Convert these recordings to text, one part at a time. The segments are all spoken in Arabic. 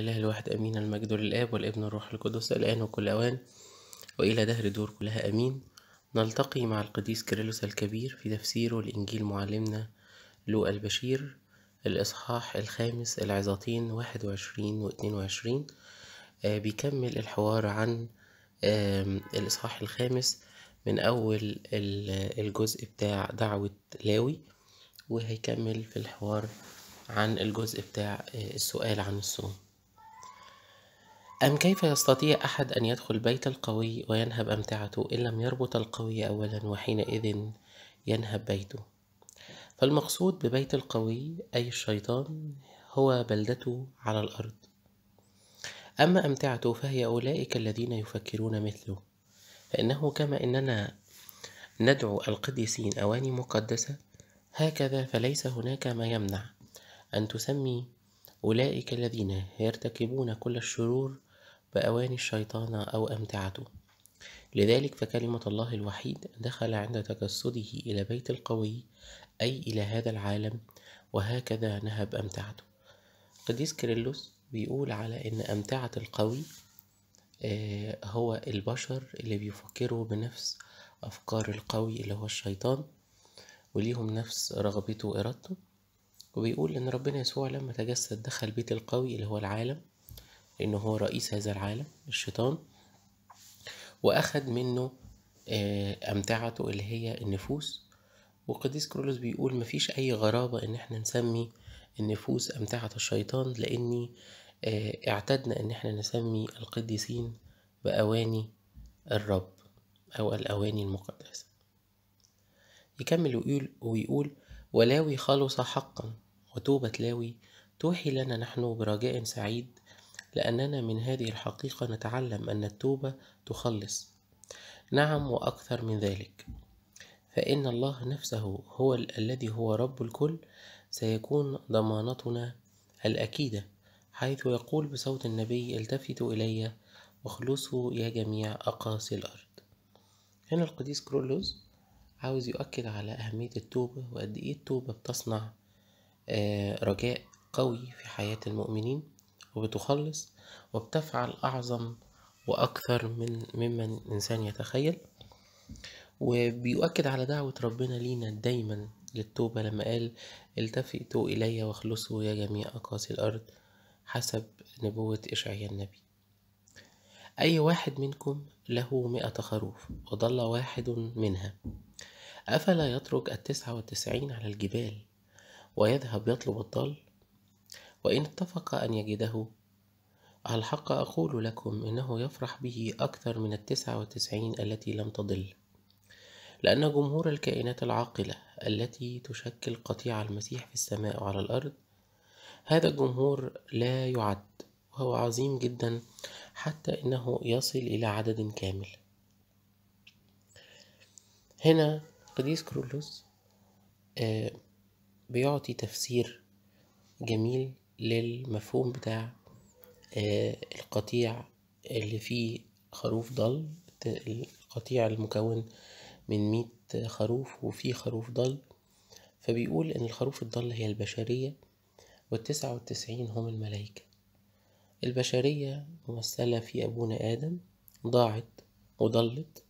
لله الواحد امين المجد للاب والابن والروح القدس الان وكل اوان والى دهر دور كلها امين نلتقي مع القديس كيرلس الكبير في تفسيره لانجيل معلمنا لوقا البشير الاصحاح الخامس العظاتين واحد وعشرين واتنين وعشرين آه، بيكمل الحوار عن الاصحاح الخامس من اول الجزء بتاع دعوة لاوي وهيكمل في الحوار عن الجزء بتاع آه، السؤال عن الصوم أم كيف يستطيع أحد أن يدخل بيت القوي وينهب أمتعته إن لم يربط القوي أولا وحينئذ ينهب بيته فالمقصود ببيت القوي أي الشيطان هو بلدته على الأرض أما أمتعته فهي أولئك الذين يفكرون مثله فإنه كما إننا ندعو القديسين أواني مقدسة هكذا فليس هناك ما يمنع أن تسمي أولئك الذين يرتكبون كل الشرور بأواني الشيطان أو أمتعته لذلك فكلمة الله الوحيد دخل عند تجسده إلى بيت القوي أي إلى هذا العالم وهكذا نهب أمتعته قديس كريلوس بيقول على إن أمتعة القوي آه، هو البشر اللي بيفكروا بنفس أفكار القوي اللي هو الشيطان وليهم نفس رغبته وإرادته وبيقول إن ربنا يسوع لما تجسد دخل بيت القوي اللي هو العالم لأنه هو رئيس هذا العالم الشيطان وأخد منه آه، أمتعته اللي هي النفوس وقديس كرولوس بيقول مفيش أي غرابة إن احنا نسمي النفوس أمتعة الشيطان لأني آه، اعتدنا إن احنا نسمي القديسين بأواني الرب أو الأواني المقدسة يكمل ويقول, ويقول ولاوي خلص حقا وتوبة لاوي توحي لنا نحن برجاء سعيد لأننا من هذه الحقيقة نتعلم أن التوبة تخلص نعم وأكثر من ذلك فإن الله نفسه هو الذي هو رب الكل سيكون ضمانتنا الأكيدة حيث يقول بصوت النبي التفتوا إلي واخلصوا يا جميع أقاصي الأرض هنا القديس كرولوس عاوز يؤكد على أهمية التوبة وقد إيه التوبة بتصنع آه، رجاء قوي في حياة المؤمنين وبتخلص وبتفعل أعظم وأكثر من مما الإنسان يتخيل وبيؤكد على دعوة ربنا لينا دايما للتوبة لما قال التفتوا إلي واخلصوا يا جميع أقاصي الأرض حسب نبوة إشعيا النبي أي واحد منكم له مئة خروف وضل واحد منها أفلا يترك التسعة والتسعين على الجبال ويذهب يطلب الضل وإن اتفق أن يجده الحق أقول لكم إنه يفرح به أكثر من التسعة وتسعين التي لم تضل لأن جمهور الكائنات العاقلة التي تشكل قطيع المسيح في السماء وعلى الأرض هذا الجمهور لا يعد وهو عظيم جدا حتى إنه يصل إلى عدد كامل هنا قديس كرولوس آه، بيعطي تفسير جميل للمفهوم بتاع آه، القطيع اللي فيه خروف ضل القطيع المكون من مية خروف وفيه خروف ضل فبيقول إن الخروف الضل هي البشرية والتسعة والتسعين هم الملائكة البشرية ممثلة في أبونا آدم ضاعت وضلت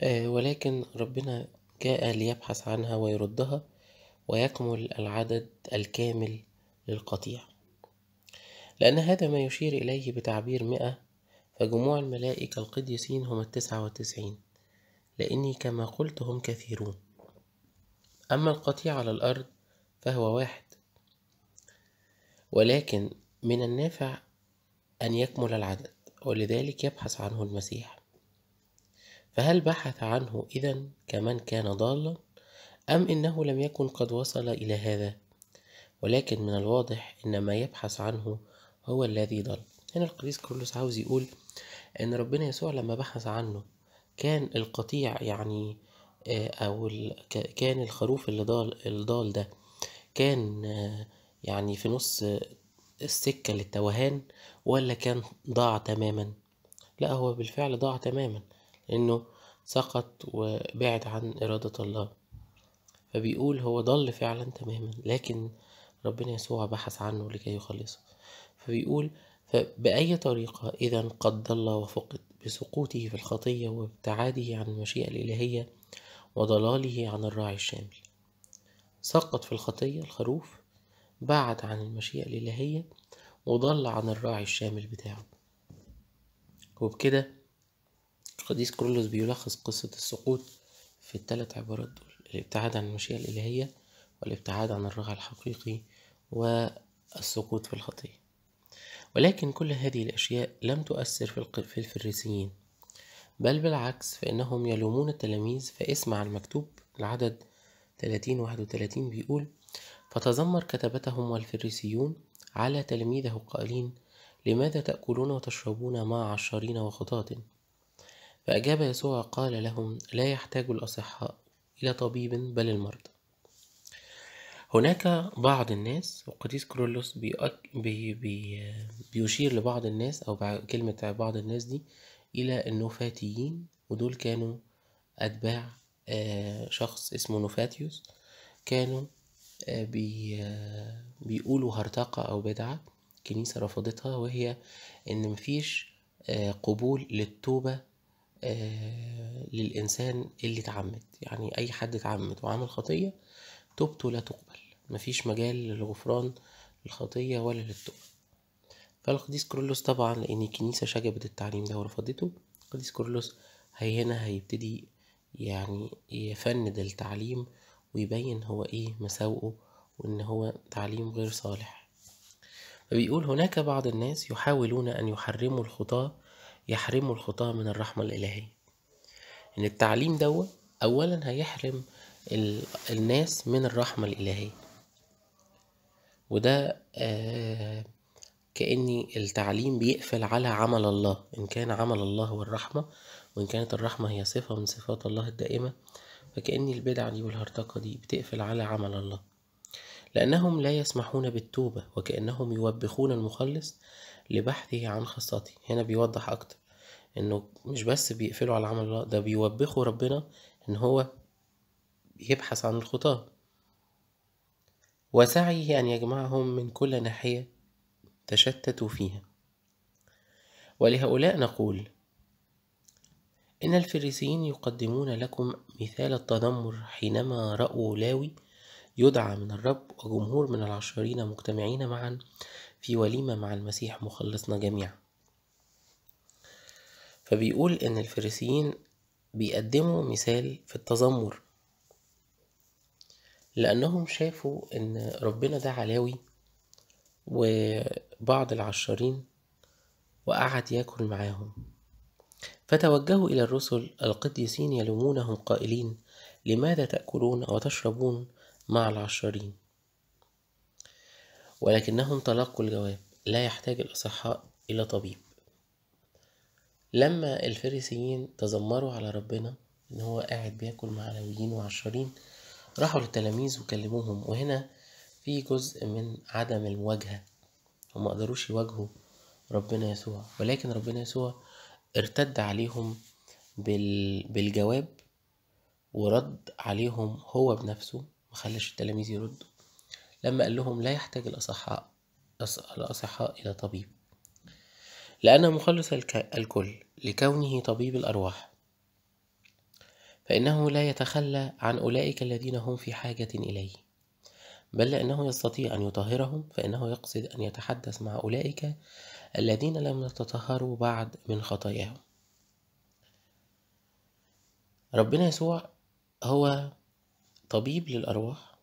آه، ولكن ربنا جاء ليبحث عنها ويردها ويكمل العدد الكامل للقطيع لأن هذا ما يشير إليه بتعبير مئة فجموع الملائكة القديسين هم التسعة والتسعين لأني كما قلت هم كثيرون أما القطيع على الأرض فهو واحد ولكن من النافع أن يكمل العدد ولذلك يبحث عنه المسيح فهل بحث عنه إذا كمن كان ضالا أم إنه لم يكن قد وصل إلى هذا؟ ولكن من الواضح أن ما يبحث عنه هو الذي ضل هنا القديس كرولوس عاوز يقول أن ربنا يسوع لما بحث عنه كان القطيع يعني آه، أو كان الخروف اللي ضال الضال ده كان آه، يعني في نص السكة للتوهان ولا كان ضاع تماما لا هو بالفعل ضاع تماما لأنه سقط وبعد عن إرادة الله فبيقول هو ضل فعلا تماما لكن ربنا يسوع بحث عنه لكي يخلصه فبيقول فبأي طريقة إذا قد ضل وفقد بسقوطه في الخطية وابتعاده عن المشيئة الإلهية وضلاله عن الراعي الشامل سقط في الخطية الخروف بعد عن المشيئة الإلهية وضل عن الراعي الشامل بتاعه وبكده القديس كرولوس بيلخص قصة السقوط في الثلاث عبارات دول الابتعاد عن المشيئة الإلهية والابتعاد عن الراعي الحقيقي والسقوط في الخطية ولكن كل هذه الأشياء لم تؤثر في الفريسيين بل بالعكس فإنهم يلومون التلاميذ فاسمع المكتوب العدد 30 31 بيقول فتذمر كتبتهم والفريسيون على تلاميذه قائلين لماذا تأكلون وتشربون مع عشارين وخطاة فأجاب يسوع قال لهم لا يحتاج الأصحاء إلى طبيب بل المرضى هناك بعض الناس وقديس كرولوس بيأك بي بي بيشير لبعض الناس أو كلمة بعض الناس دي إلى النوفاتيين ودول كانوا أتباع آه، شخص اسمه نوفاتيوس كانوا آه، بي بيقولوا هرطقة أو بدعة الكنيسة رفضتها وهي إن مفيش آه، قبول للتوبة للإنسان اللي اتعمد يعني أي حد اتعمد وعمل خطية توبته لا تقبل مفيش مجال للغفران للخطية ولا للتوبة فالقديس كرولوس طبعا لأن الكنيسة شجبت التعليم ده ورفضته القديس كرولوس هي هنا هيبتدي يعني يفند التعليم ويبين هو ايه مساوئه وان هو تعليم غير صالح فبيقول هناك بعض الناس يحاولون ان يحرموا الخطاة يحرموا الخطاة من الرحمة الإلهية ان التعليم ده اولا هيحرم الناس من الرحمة الإلهية وده آه كأن التعليم بيقفل على عمل الله إن كان عمل الله هو الرحمة وإن كانت الرحمة هي صفة من صفات الله الدائمة فكأن البدع دي والهرطقة دي بتقفل على عمل الله لأنهم لا يسمحون بالتوبة وكأنهم يوبخون المخلص لبحثه عن خاصته هنا بيوضح أكتر إنه مش بس بيقفلوا على عمل الله ده بيوبخوا ربنا إن هو يبحث عن الخطاة وسعيه أن يجمعهم من كل ناحية تشتتوا فيها ولهؤلاء نقول إن الفريسيين يقدمون لكم مثال التذمر حينما رأوا لاوي يدعى من الرب وجمهور من العشرين مجتمعين معا في وليمة مع المسيح مخلصنا جميعا فبيقول إن الفريسيين بيقدموا مثال في التذمر لأنهم شافوا إن ربنا ده علاوي وبعض العشارين وقعد ياكل معاهم فتوجهوا إلى الرسل القديسين يلومونهم قائلين لماذا تأكلون وتشربون مع العشارين ولكنهم تلقوا الجواب لا يحتاج الأصحاء إلى طبيب لما الفريسيين تذمروا على ربنا إن هو قاعد بياكل مع لويين وعشرين راحوا للتلاميذ وكلموهم وهنا في جزء من عدم المواجهة وما قدروش يواجهوا ربنا يسوع ولكن ربنا يسوع ارتد عليهم بالجواب ورد عليهم هو بنفسه مخلش التلاميذ يردوا لما قال لهم لا يحتاج الأصحاء الأصحاء إلى طبيب لأن مخلص الكل لكونه طبيب الأرواح فإنه لا يتخلى عن أولئك الذين هم في حاجة إليه بل لأنه يستطيع أن يطهرهم فإنه يقصد أن يتحدث مع أولئك الذين لم يتطهروا بعد من خطاياهم ربنا يسوع هو طبيب للأرواح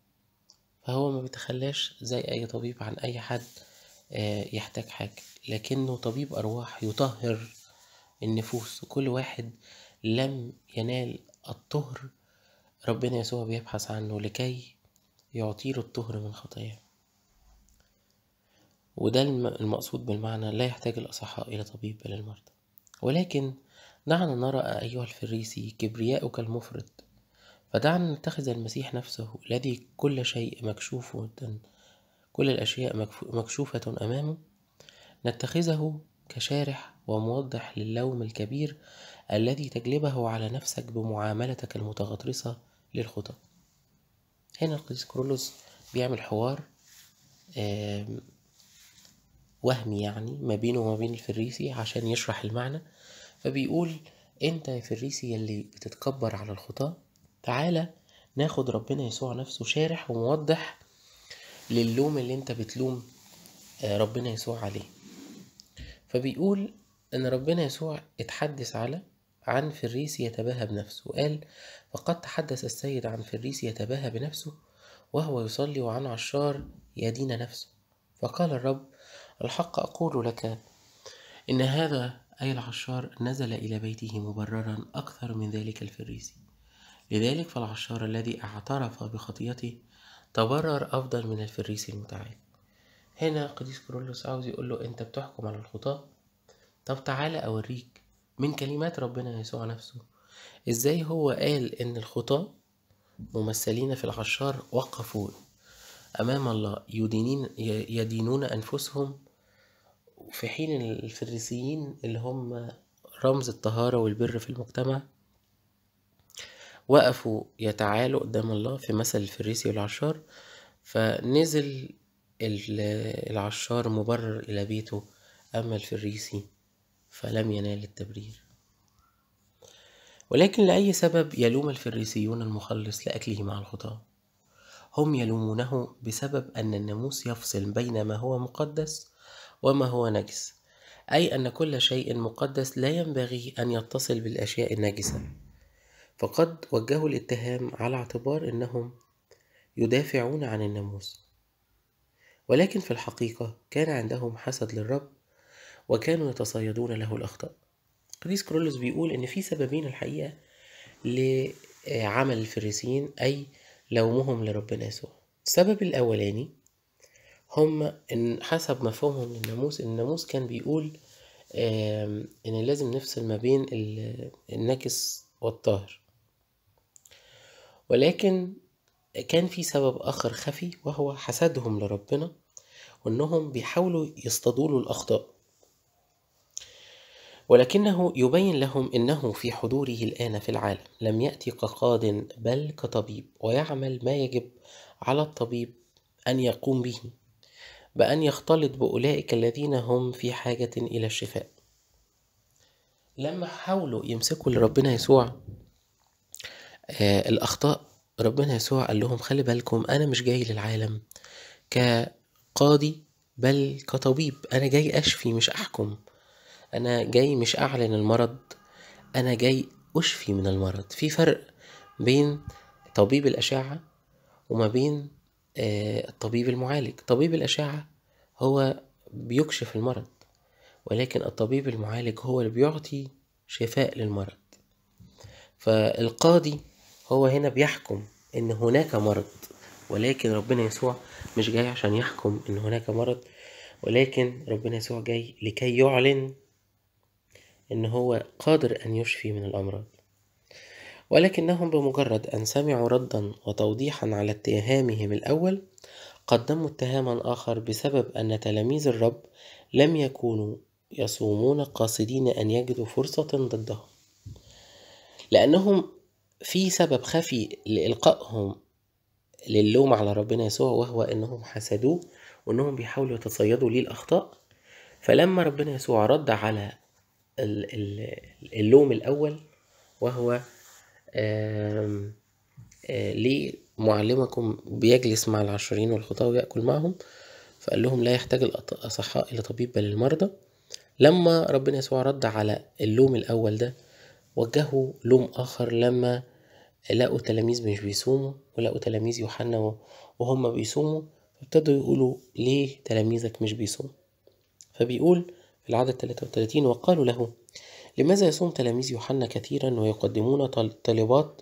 فهو ما بيتخلاش زي أي طبيب عن أي حد آه، يحتاج حاجة لكنه طبيب أرواح يطهر النفوس كل واحد لم ينال الطهر ربنا يسوع بيبحث عنه لكي يعطيله الطهر من خطاياه وده المقصود بالمعنى لا يحتاج الأصحاء إلى طبيب بل المرضى ولكن دعنا نرى أيها الفريسي كبرياؤك المفرط فدعنا نتخذ المسيح نفسه الذي كل شيء مكشوف كل الأشياء مكشوفة أمامه نتخذه كشارح وموضح للوم الكبير الذي تجلبه على نفسك بمعاملتك المتغطرسة للخطى هنا القديس كرولوس بيعمل حوار وهمي يعني ما بينه وما بين الفريسي عشان يشرح المعنى فبيقول انت يا فريسي اللي بتتكبر على الخطاة تعالى ناخد ربنا يسوع نفسه شارح وموضح للوم اللي انت بتلوم آه، ربنا يسوع عليه فبيقول ان ربنا يسوع اتحدث على عن فريس يتباهى بنفسه قال فقد تحدث السيد عن فريس يتباهى بنفسه وهو يصلي وعن عشار يدين نفسه فقال الرب الحق أقول لك إن هذا أي العشار نزل إلى بيته مبررا أكثر من ذلك الفريسي لذلك فالعشار الذي اعترف بخطيته تبرر أفضل من الفريسي المتعال هنا قديس كرولوس عاوز يقول له أنت بتحكم على الخطاة طب تعالى أوريك من كلمات ربنا يسوع نفسه ازاي هو قال ان الخطاة ممثلين في العشار وقفوا امام الله يدينين يدينون انفسهم في حين الفريسيين اللي هم رمز الطهارة والبر في المجتمع وقفوا يتعالوا قدام الله في مثل الفريسي والعشار فنزل العشار مبرر إلى بيته أما الفريسي فلم ينال التبرير ولكن لأي سبب يلوم الفريسيون المخلص لأكله مع الخطاة هم يلومونه بسبب أن الناموس يفصل بين ما هو مقدس وما هو نجس أي أن كل شيء مقدس لا ينبغي أن يتصل بالأشياء النجسة فقد وجهوا الاتهام على اعتبار أنهم يدافعون عن الناموس ولكن في الحقيقة كان عندهم حسد للرب وكانوا يتصيدون له الأخطاء قديس كرولوس بيقول إن في سببين الحقيقة لعمل الفريسيين أي لومهم لربنا يسوع السبب الأولاني هم إن حسب مفهومهم للناموس الناموس كان بيقول إن لازم نفصل ما بين النكس والطاهر ولكن كان في سبب آخر خفي وهو حسدهم لربنا وإنهم بيحاولوا يستضولوا الأخطاء ولكنه يبين لهم انه في حضوره الان في العالم لم ياتي كقاض بل كطبيب ويعمل ما يجب على الطبيب ان يقوم به بان يختلط باولئك الذين هم في حاجه الى الشفاء لما حاولوا يمسكوا لربنا يسوع آه، الاخطاء ربنا يسوع قال لهم خلي بالكم انا مش جاي للعالم كقاضي بل كطبيب انا جاي اشفي مش احكم انا جاي مش اعلن المرض انا جاي اشفي من المرض في فرق بين طبيب الاشعه وما بين آه، الطبيب المعالج طبيب الاشعه هو بيكشف المرض ولكن الطبيب المعالج هو اللي بيعطي شفاء للمرض فالقاضي هو هنا بيحكم ان هناك مرض ولكن ربنا يسوع مش جاي عشان يحكم ان هناك مرض ولكن ربنا يسوع جاي لكي يعلن ان هو قادر ان يشفي من الامراض ولكنهم بمجرد ان سمعوا ردا وتوضيحا على اتهامهم الاول قدموا اتهاما اخر بسبب ان تلاميذ الرب لم يكونوا يصومون قاصدين ان يجدوا فرصه ضدهم لانهم في سبب خفي لإلقائهم للوم على ربنا يسوع وهو إنهم حسدوه وإنهم بيحاولوا يتصيدوا ليه الأخطاء فلما ربنا يسوع رد على اللوم الأول وهو آه، ليه معلمكم بيجلس مع العشرين والخطاة ويأكل معهم فقال لهم لا يحتاج الأصحاء إلى طبيب بل المرضى لما ربنا يسوع رد على اللوم الأول ده وجهوا لوم آخر لما لقوا تلاميذ مش بيصوموا ولقوا تلاميذ يوحنا وهم بيصوموا ابتدوا يقولوا ليه تلاميذك مش بيصوموا فبيقول في العدد 33 وقالوا له لماذا يصوم تلاميذ يوحنا كثيرا ويقدمون طلبات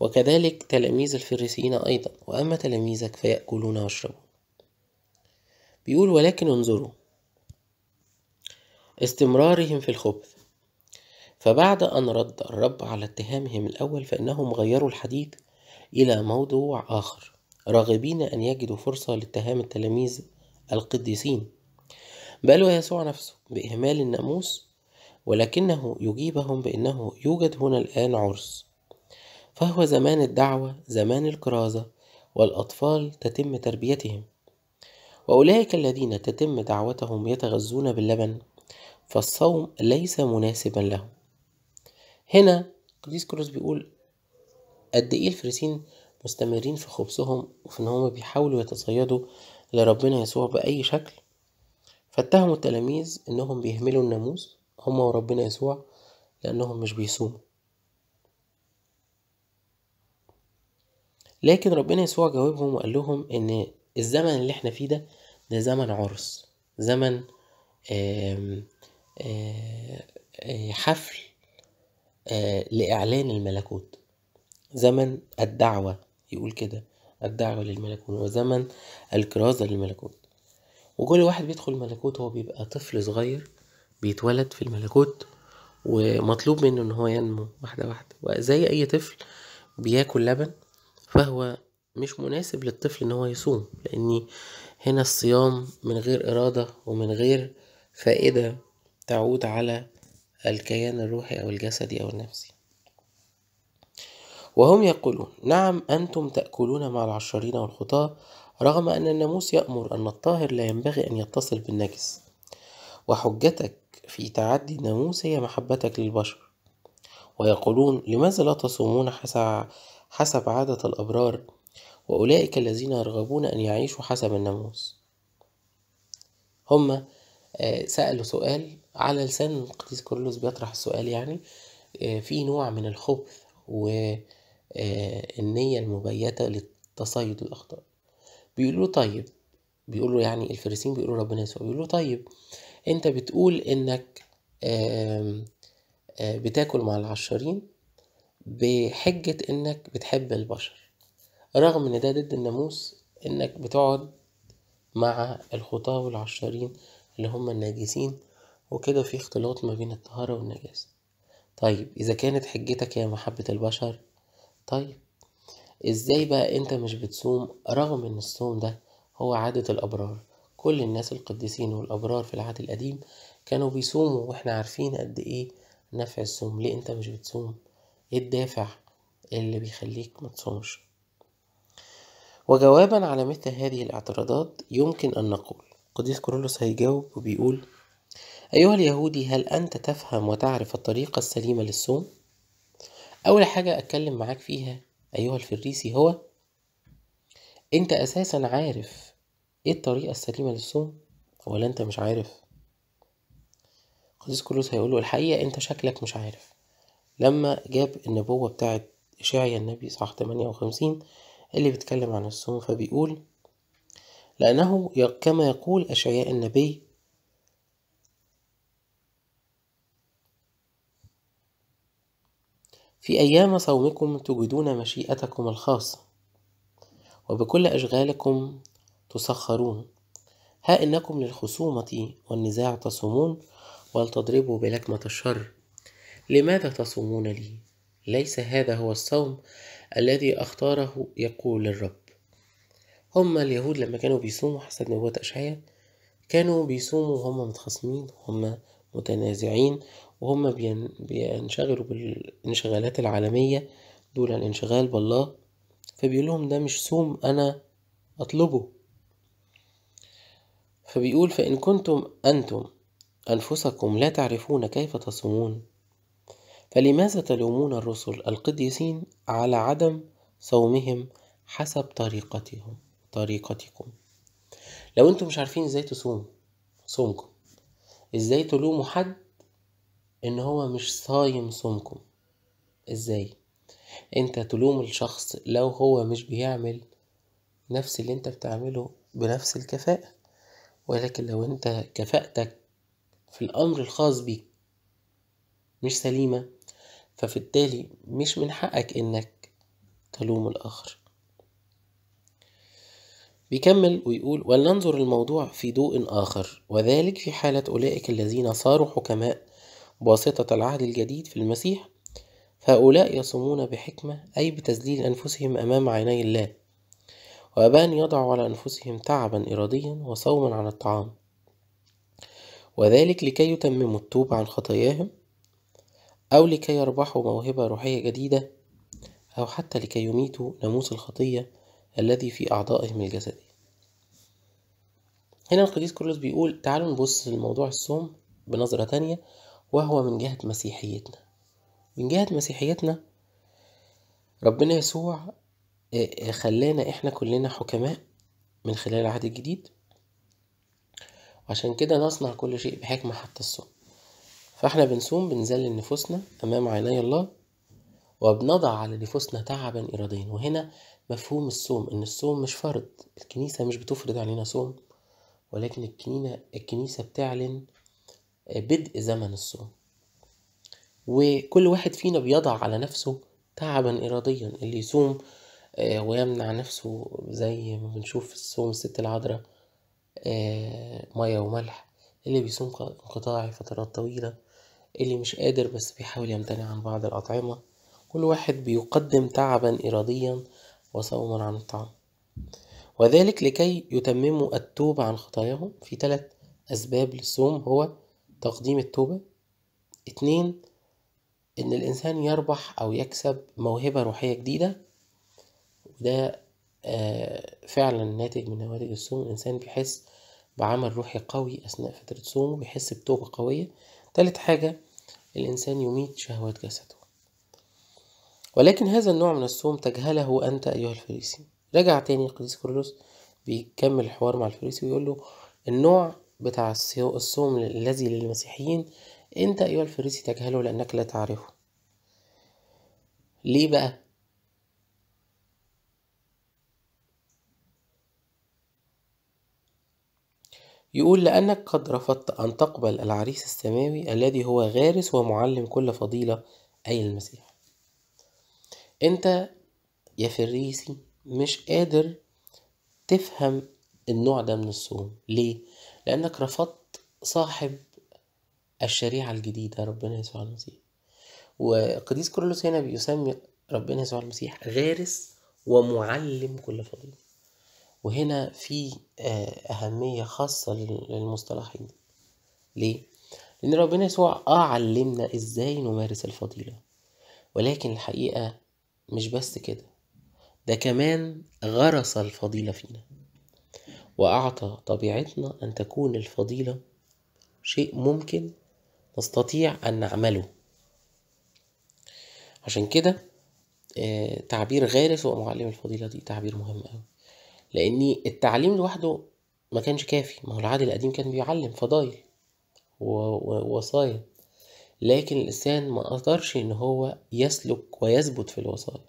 وكذلك تلاميذ الفريسيين أيضا وأما تلاميذك فيأكلون ويشربون بيقول ولكن انظروا استمرارهم في الخبث فبعد أن رد الرب على اتهامهم الأول فإنهم غيروا الحديث إلى موضوع آخر راغبين أن يجدوا فرصة لاتهام التلاميذ القديسين بل ويسوع نفسه بإهمال الناموس ولكنه يجيبهم بأنه يوجد هنا الآن عرس فهو زمان الدعوة زمان الكرازة والأطفال تتم تربيتهم وأولئك الذين تتم دعوتهم يتغذون باللبن فالصوم ليس مناسبا لهم هنا قديس كروس بيقول قد إيه الفريسين مستمرين في خبزهم وفي إن هما بيحاولوا يتصيدوا لربنا يسوع بأي شكل فاتهموا التلاميذ إنهم بيهملوا الناموس هما وربنا يسوع لأنهم مش بيصوموا لكن ربنا يسوع جاوبهم وقال لهم إن الزمن اللي احنا فيه ده ده زمن عرس زمن آه، آه، حفل آه، لإعلان الملكوت زمن الدعوة يقول كده الدعوة للملكوت وزمن الكرازة للملكوت وكل واحد بيدخل الملكوت هو بيبقى طفل صغير بيتولد في الملكوت ومطلوب منه ان هو ينمو واحده واحده وزي اي طفل بياكل لبن فهو مش مناسب للطفل ان هو يصوم لان هنا الصيام من غير ارادة ومن غير فائدة تعود على الكيان الروحي او الجسدي او النفسي وهم يقولون نعم انتم تاكلون مع العشرين والخطاه رغم أن الناموس يأمر أن الطاهر لا ينبغي أن يتصل بالنجس وحجتك في تعدي الناموس هي محبتك للبشر ويقولون لماذا لا تصومون حسب عادة الأبرار وأولئك الذين يرغبون أن يعيشوا حسب الناموس هما آه، سألوا سؤال على لسان القديس كورلوس بيطرح السؤال يعني آه، في نوع من الخبث والنية آه، المبيتة لتصيد الأخطار بيقول له طيب بيقول له يعني الفريسين بيقولوا ربنا يسوع بيقول له طيب انت بتقول انك بتاكل مع العشارين بحجة انك بتحب البشر رغم ان ده ضد الناموس انك بتقعد مع الخطاة والعشارين اللي هم الناجسين وكده في اختلاط ما بين الطهارة والنجاسة طيب إذا كانت حجتك هي محبة البشر طيب ازاي بقى انت مش بتصوم رغم ان الصوم ده هو عادة الابرار كل الناس القديسين والابرار في العهد القديم كانوا بيصوموا واحنا عارفين قد ايه نفع الصوم ليه انت مش بتصوم ايه الدافع اللي بيخليك ما تصومش وجوابا على مثل هذه الاعتراضات يمكن ان نقول قديس كورولوس هيجاوب وبيقول أيها اليهودي هل أنت تفهم وتعرف الطريقة السليمة للصوم؟ أول حاجة أتكلم معاك فيها أيها الفريسي هو أنت أساسا عارف إيه الطريقة السليمة للصوم ولا أنت مش عارف قديس كلوس هيقوله الحقيقة أنت شكلك مش عارف لما جاب النبوة بتاعة إشعيا النبي صح 58 اللي بيتكلم عن الصوم فبيقول لأنه كما يقول أشعياء النبي في أيام صومكم تجدون مشيئتكم الخاصة وبكل أشغالكم تسخرون ها إنكم للخصومة والنزاع تصومون ولتضربوا بلكمة الشر لماذا تصومون لي؟ ليس هذا هو الصوم الذي أختاره يقول الرب هم اليهود لما كانوا بيصوموا حسب نبوة أشعيا كانوا بيصوموا وهم متخاصمين وهم متنازعين وهم بينشغلوا بالانشغالات العالمية دول الانشغال بالله فبيقول لهم ده مش صوم أنا أطلبه فبيقول فإن كنتم أنتم أنفسكم لا تعرفون كيف تصومون فلماذا تلومون الرسل القديسين على عدم صومهم حسب طريقتهم طريقتكم لو انتم مش عارفين ازاي تصوموا صومكم ازاي تلوموا حد ان هو مش صايم صومكم ازاي انت تلوم الشخص لو هو مش بيعمل نفس اللي انت بتعمله بنفس الكفاءة ولكن لو انت كفاءتك في الامر الخاص بيك مش سليمة ففي التالي مش من حقك انك تلوم الاخر بيكمل ويقول ولننظر الموضوع في ضوء آخر وذلك في حالة أولئك الذين صاروا حكماء بواسطة العهد الجديد في المسيح فهؤلاء يصومون بحكمة أي بتذليل أنفسهم أمام عيني الله وأبان يضعوا على أنفسهم تعبا إراديا وصوما عن الطعام وذلك لكي يتمموا التوبة عن خطاياهم أو لكي يربحوا موهبة روحية جديدة أو حتى لكي يميتوا ناموس الخطية الذي في أعضائهم الجسدية هنا القديس كرولوس بيقول تعالوا نبص لموضوع الصوم بنظرة تانية وهو من جهة مسيحيتنا من جهة مسيحيتنا ربنا يسوع خلانا احنا كلنا حكماء من خلال العهد الجديد عشان كده نصنع كل شيء بحكمة حتى الصوم فاحنا بنصوم بنذلل نفوسنا أمام عيني الله وبنضع على نفوسنا تعبا إراديا وهنا مفهوم الصوم إن الصوم مش فرض الكنيسة مش بتفرض علينا صوم ولكن الكنيسة بتعلن بدء زمن الصوم وكل واحد فينا بيضع على نفسه تعبا إراديا اللي يصوم آه، ويمنع نفسه زي ما بنشوف الصوم الست العذراء آه، مية وملح اللي بيصوم انقطاعي فترات طويلة اللي مش قادر بس بيحاول يمتنع عن بعض الأطعمة كل واحد بيقدم تعبا إراديا وصوما عن الطعام وذلك لكي يتمموا التوبة عن خطاياهم في ثلاث أسباب للصوم هو تقديم التوبة اتنين إن الإنسان يربح أو يكسب موهبة روحية جديدة وده آه، فعلا ناتج من نواتج الصوم الإنسان بيحس بعمل روحي قوي أثناء فترة صومه بيحس بتوبة قوية تالت حاجة الإنسان يميت شهوات جسده ولكن هذا النوع من الصوم تجهله أنت أيها الفريسي رجع تاني القديس كورولوس بيكمل الحوار مع الفريسي ويقول له النوع بتاع الصوم الذي للمسيحيين أنت أيها الفريسي تجهله لأنك لا تعرفه ليه بقى؟ يقول لأنك قد رفضت أن تقبل العريس السماوي الذي هو غارس ومعلم كل فضيلة أي المسيح أنت يا فريسي مش قادر تفهم النوع ده من الصوم ليه؟ لأنك رفضت صاحب الشريعة الجديدة ربنا يسوع المسيح وقديس كرولوس هنا بيسمي ربنا يسوع المسيح غارس ومعلم كل فضيلة وهنا في آه، أهمية خاصة للمصطلحين دي ليه؟ لأن ربنا يسوع آه علمنا إزاي نمارس الفضيلة ولكن الحقيقة مش بس كده ده كمان غرس الفضيلة فينا وأعطى طبيعتنا أن تكون الفضيلة شيء ممكن نستطيع أن نعمله عشان كده آه، تعبير غارس ومعلم الفضيلة دي تعبير مهم أوي لأن التعليم لوحده ما كانش كافي ما هو العهد القديم كان بيعلم فضايل ووصايا لكن الإنسان ما قدرش إن هو يسلك ويثبت في الوصايا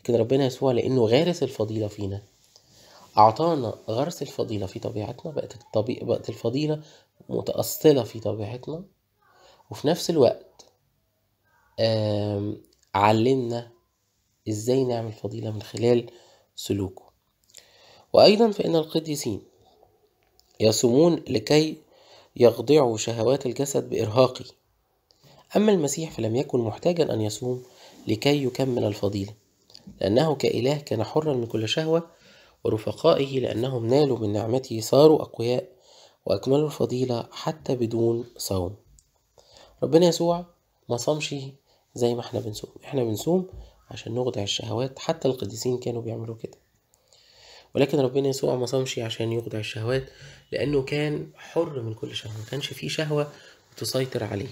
لكن ربنا يسوع لأنه غارس الفضيلة فينا أعطانا غرس الفضيلة في طبيعتنا بقت الطبيعة بقت الفضيلة متأصلة في طبيعتنا وفي نفس الوقت علمنا ازاي نعمل فضيلة من خلال سلوكه وأيضا فإن القديسين يصومون لكي يخضعوا شهوات الجسد بإرهاقه أما المسيح فلم يكن محتاجا أن يصوم لكي يكمل الفضيلة لأنه كإله كان حرا من كل شهوة ورفقائه لأنهم نالوا من نعمته صاروا أقوياء وأكملوا الفضيلة حتى بدون صوم ربنا يسوع ما صامش زي ما احنا بنصوم احنا بنصوم عشان نخضع الشهوات حتى القديسين كانوا بيعملوا كده ولكن ربنا يسوع ما صامش عشان يخضع الشهوات لأنه كان حر من كل شهوة ما كانش فيه شهوة تسيطر عليه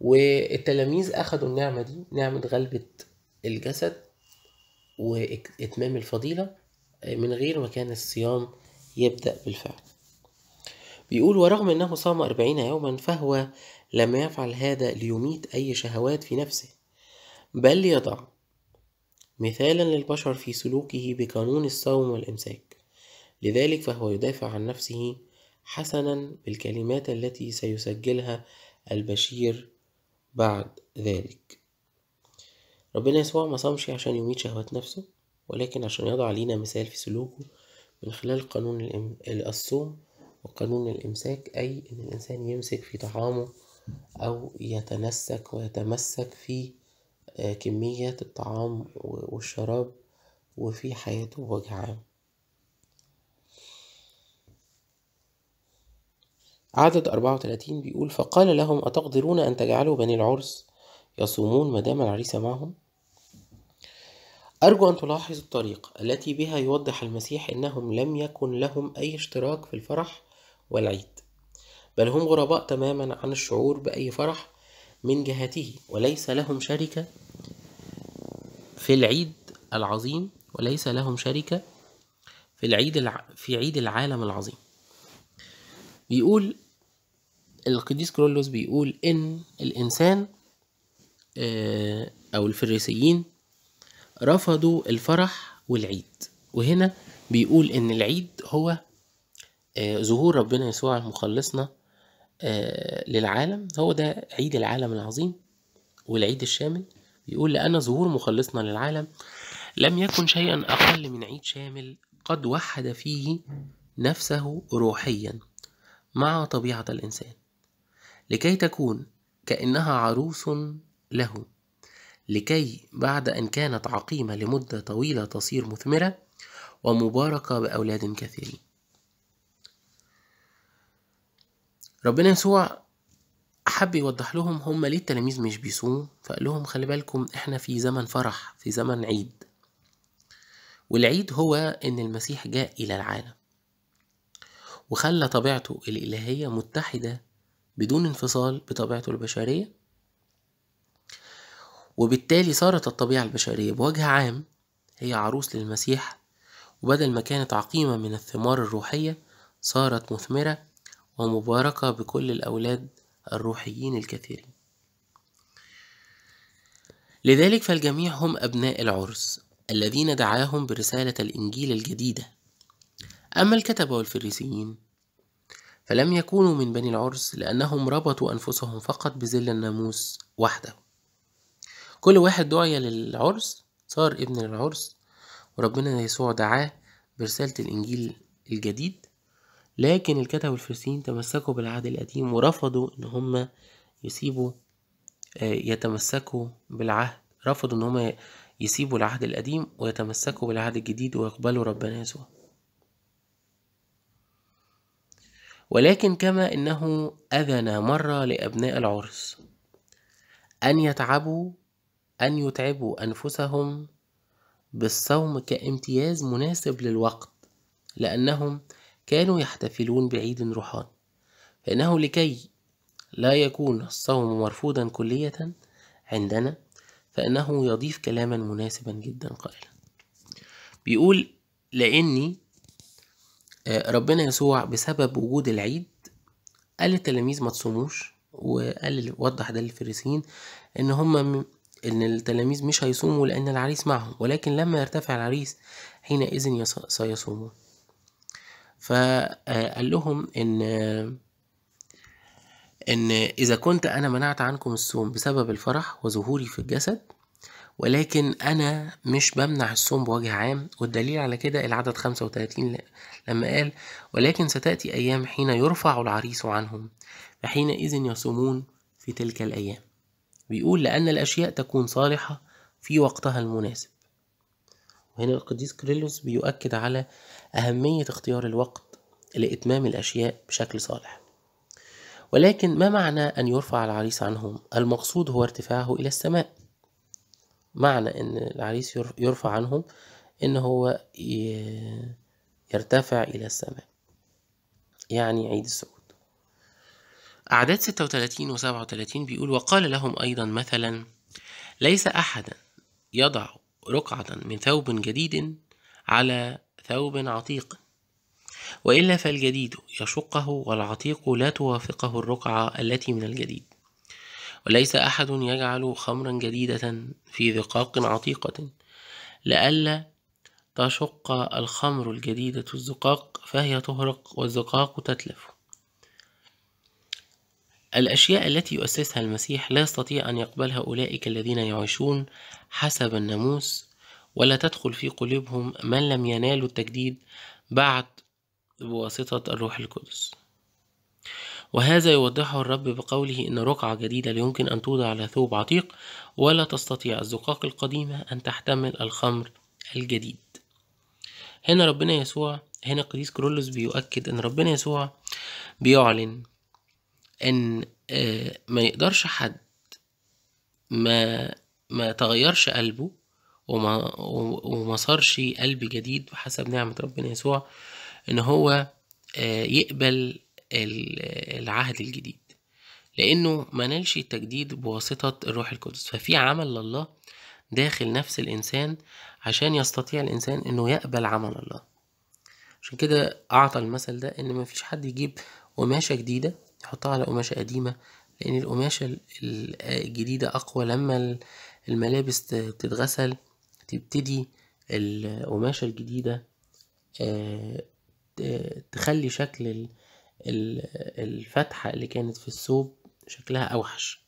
والتلاميذ أخدوا النعمة دي نعمة غلبة الجسد وإتمام الفضيلة آه، من غير ما كان الصيام يبدأ بالفعل بيقول ورغم أنه صام أربعين يوما فهو لم يفعل هذا ليميت أي شهوات في نفسه بل يضع مثالا للبشر في سلوكه بقانون الصوم والإمساك لذلك فهو يدافع عن نفسه حسنا بالكلمات التي سيسجلها البشير بعد ذلك ربنا يسوع ما صامش عشان يميت شهوات نفسه ولكن عشان يضع لينا مثال في سلوكه من خلال قانون الصوم وقانون الإمساك أي إن الإنسان يمسك في طعامه أو يتنسك ويتمسك في آه، كمية الطعام والشراب وفي حياته بوجه عام عدد 34 بيقول فقال لهم أتقدرون أن تجعلوا بني العرس يصومون ما دام العريس معهم أرجو أن تلاحظ الطريقة التي بها يوضح المسيح أنهم لم يكن لهم أي اشتراك في الفرح والعيد بل هم غرباء تماما عن الشعور بأي فرح من جهته وليس لهم شركة في العيد العظيم وليس لهم شركة في العيد الع... في عيد العالم العظيم بيقول القديس كرولوس بيقول إن الإنسان آه، أو الفريسيين رفضوا الفرح والعيد وهنا بيقول إن العيد هو آه، ظهور ربنا يسوع مخلصنا آه، للعالم هو ده عيد العالم العظيم والعيد الشامل بيقول لأن ظهور مخلصنا للعالم لم يكن شيئا أقل من عيد شامل قد وحد فيه نفسه روحيا مع طبيعة الإنسان لكي تكون كأنها عروس له لكي بعد أن كانت عقيمة لمدة طويلة تصير مثمرة ومباركة بأولاد كثيرين ربنا يسوع حب يوضح لهم هم ليه التلاميذ مش بيصوموا فقال لهم خلي بالكم احنا في زمن فرح في زمن عيد والعيد هو ان المسيح جاء الى العالم وخلى طبيعته الالهيه متحده بدون انفصال بطبيعته البشريه وبالتالي صارت الطبيعة البشرية بوجه عام هي عروس للمسيح وبدل ما كانت عقيمة من الثمار الروحية صارت مثمرة ومباركة بكل الأولاد الروحيين الكثيرين لذلك فالجميع هم أبناء العرس الذين دعاهم برسالة الإنجيل الجديدة أما الكتبة والفريسيين فلم يكونوا من بني العرس لأنهم ربطوا أنفسهم فقط بذل الناموس وحده كل واحد دعي للعرس صار ابن العرس وربنا يسوع دعاه برسالة الإنجيل الجديد لكن الكتب الفريسيين تمسكوا بالعهد القديم ورفضوا إن هما يسيبوا آه، يتمسكوا بالعهد رفضوا إن هما يسيبوا العهد القديم ويتمسكوا بالعهد الجديد ويقبلوا ربنا يسوع ولكن كما إنه أذن مرة لأبناء العرس أن يتعبوا أن يتعبوا أنفسهم بالصوم كامتياز مناسب للوقت لأنهم كانوا يحتفلون بعيد روحاني فإنه لكي لا يكون الصوم مرفوضا كلية عندنا فإنه يضيف كلاما مناسبا جدا قائلا بيقول لأني آه، ربنا يسوع بسبب وجود العيد قال للتلاميذ ما تصوموش وقال وضح ده للفريسيين ان هم إن التلاميذ مش هيصوموا لأن العريس معهم ولكن لما يرتفع العريس حينئذ سيصوموا فقال آه، لهم إن إن إذا كنت أنا منعت عنكم الصوم بسبب الفرح وظهوري في الجسد ولكن أنا مش بمنع الصوم بوجه عام والدليل على كده العدد 35 لما قال ولكن ستأتي أيام حين يرفع العريس عنهم فحينئذ يصومون في تلك الأيام بيقول لأن الأشياء تكون صالحة في وقتها المناسب وهنا القديس كريلوس بيؤكد على أهمية اختيار الوقت لإتمام الأشياء بشكل صالح ولكن ما معنى أن يرفع العريس عنهم؟ المقصود هو ارتفاعه إلى السماء معنى أن العريس يرفع عنهم أن هو يرتفع إلى السماء يعني عيد السكون أعداد 36 و 37 بيقول وقال لهم أيضا مثلا ليس أحدا يضع رقعة من ثوب جديد على ثوب عتيق وإلا فالجديد يشقه والعتيق لا توافقه الرقعة التي من الجديد وليس أحد يجعل خمرا جديدة في ذقاق عتيقة لئلا تشق الخمر الجديدة الزقاق فهي تهرق والزقاق تتلف الأشياء التي يؤسسها المسيح لا يستطيع أن يقبلها أولئك الذين يعيشون حسب الناموس ولا تدخل في قلوبهم من لم ينالوا التجديد بعد بواسطة الروح القدس وهذا يوضحه الرب بقوله إن رقعة جديدة لا يمكن أن توضع على ثوب عتيق ولا تستطيع الزقاق القديمة أن تحتمل الخمر الجديد هنا ربنا يسوع هنا قديس كرولوس بيؤكد إن ربنا يسوع بيعلن ان آه، ما يقدرش حد ما ما تغيرش قلبه وما وما صارش قلب جديد بحسب نعمة ربنا يسوع ان هو آه، يقبل العهد الجديد لانه ما نالش التجديد بواسطة الروح القدس ففي عمل لله داخل نفس الانسان عشان يستطيع الانسان انه يقبل عمل الله عشان كده اعطى المثل ده ان ما فيش حد يجيب قماشة جديدة تحطها على قماشة قديمة لأن القماشة الجديدة أقوى لما الملابس تتغسل تبتدي القماشة الجديدة آه، تخلي شكل الفتحة اللي كانت في الثوب شكلها أوحش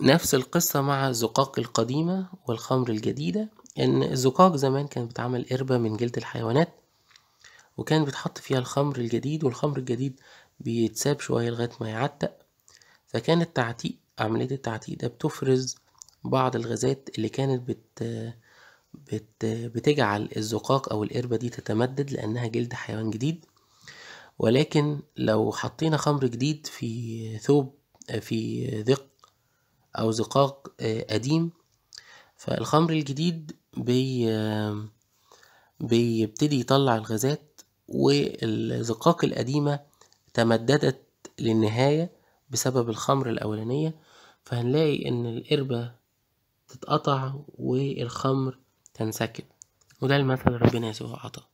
نفس القصة مع الزقاق القديمة والخمر الجديدة إن الزقاق زمان كان بيتعمل قربة من جلد الحيوانات وكان بيتحط فيها الخمر الجديد والخمر الجديد بيتساب شوية لغاية ما يعتق فكان التعتيق عملية التعتيق ده بتفرز بعض الغازات اللي كانت بت بت بتجعل الزقاق أو القربة دي تتمدد لأنها جلد حيوان جديد ولكن لو حطينا خمر جديد في ثوب في ذق أو زقاق آه، قديم فالخمر الجديد بي آه، بيبتدي يطلع الغازات والزقاق القديمة تمددت للنهاية بسبب الخمر الأولانية فهنلاقي إن القربة تتقطع والخمر تنسكب وده المثل ربنا يسوع عطاه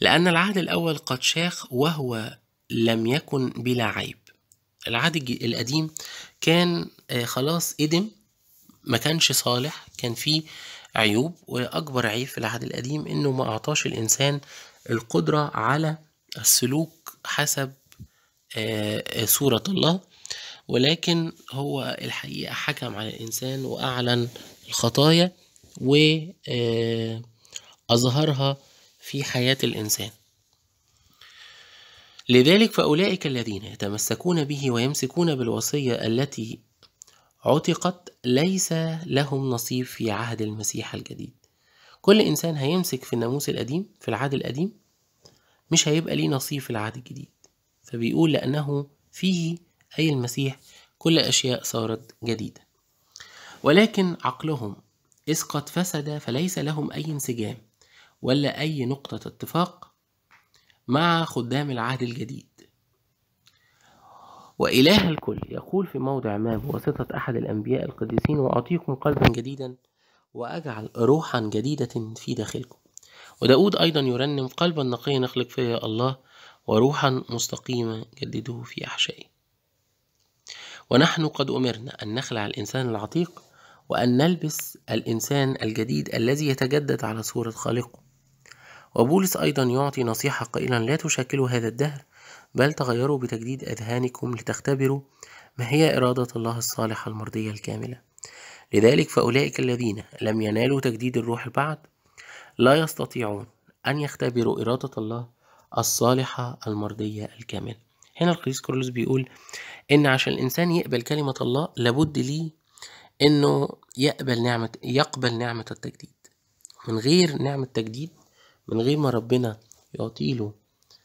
لأن العهد الأول قد شاخ وهو لم يكن بلا عيب العهد القديم كان آه، خلاص إدم ما كانش صالح كان فيه عيوب واكبر عيب في العهد القديم انه ما اعطاش الانسان القدره على السلوك حسب آه، صوره الله ولكن هو الحقيقه حكم على الانسان واعلن الخطايا واظهرها آه، في حياه الانسان لذلك فأولئك الذين يتمسكون به ويمسكون بالوصية التي عتقت ليس لهم نصيب في عهد المسيح الجديد كل إنسان هيمسك في الناموس القديم في العهد القديم مش هيبقى ليه نصيب في العهد الجديد فبيقول لأنه فيه أي المسيح كل أشياء صارت جديدة ولكن عقلهم إذ قد فسد فليس لهم أي انسجام ولا أي نقطة اتفاق مع خدام العهد الجديد وإله الكل يقول في موضع ما بواسطة أحد الأنبياء القديسين وأعطيكم قلبا جديدا وأجعل روحا جديدة في داخلكم وداود أيضا يرنم قلبا نقيا نخلق فيه الله وروحا مستقيمة جدده في أحشائه ونحن قد أمرنا أن نخلع الإنسان العتيق وأن نلبس الإنسان الجديد الذي يتجدد على صورة خالقه وبولس أيضا يعطي نصيحة قائلا لا تشكلوا هذا الدهر بل تغيروا بتجديد أذهانكم لتختبروا ما هي إرادة الله الصالحة المرضية الكاملة لذلك فأولئك الذين لم ينالوا تجديد الروح بعد لا يستطيعون أن يختبروا إرادة الله الصالحة المرضية الكاملة هنا القديس كورلوس بيقول إن عشان الإنسان يقبل كلمة الله لابد ليه إنه يقبل نعمة يقبل نعمة التجديد من غير نعمة تجديد من غير ما ربنا يعطيله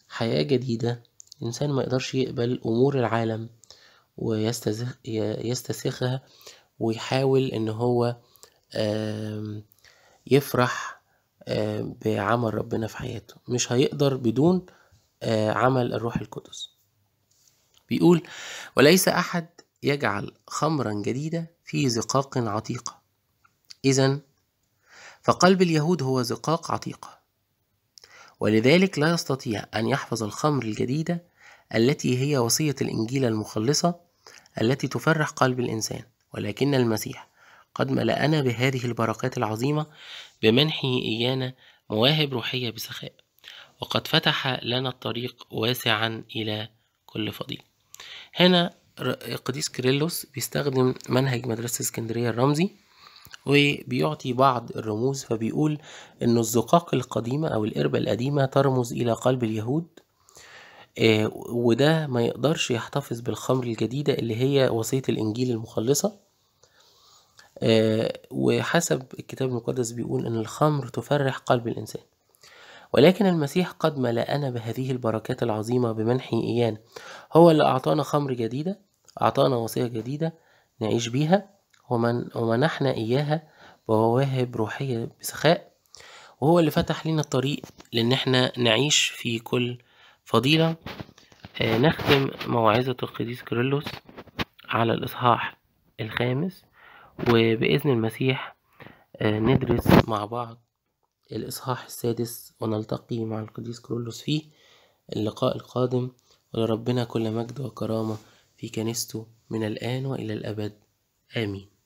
حياة جديدة الإنسان ما يقدرش يقبل أمور العالم ويستسخها ويحاول إن هو يفرح بعمل ربنا في حياته مش هيقدر بدون عمل الروح القدس بيقول وليس أحد يجعل خمرا جديدة في زقاق عتيقة إذا فقلب اليهود هو زقاق عتيقة ولذلك لا يستطيع أن يحفظ الخمر الجديدة التي هي وصية الإنجيل المخلصة التي تفرح قلب الإنسان ولكن المسيح قد ملأنا بهذه البركات العظيمة بمنحه إيانا مواهب روحية بسخاء وقد فتح لنا الطريق واسعا إلى كل فضيل هنا القديس كريلوس بيستخدم منهج مدرسة اسكندرية الرمزي وبيعطي بعض الرموز فبيقول إن الزقاق القديمة أو الإربة القديمة ترمز إلى قلب اليهود آه، وده ما يقدرش يحتفظ بالخمر الجديدة اللي هي وصية الإنجيل المخلصة آه، وحسب الكتاب المقدس بيقول إن الخمر تفرح قلب الإنسان ولكن المسيح قد ملأنا بهذه البركات العظيمة بمنحه إيانا هو اللي أعطانا خمر جديدة أعطانا وصية جديدة نعيش بيها ومن ومنحنا إياها بمواهب روحية بسخاء وهو اللي فتح لنا الطريق لأن احنا نعيش في كل فضيلة آه، نختم موعظة القديس كريلوس على الإصحاح الخامس وبإذن المسيح آه، ندرس مع بعض الإصحاح السادس ونلتقي مع القديس كريلوس فيه اللقاء القادم ولربنا كل مجد وكرامة في كنيسته من الآن وإلى الأبد آمين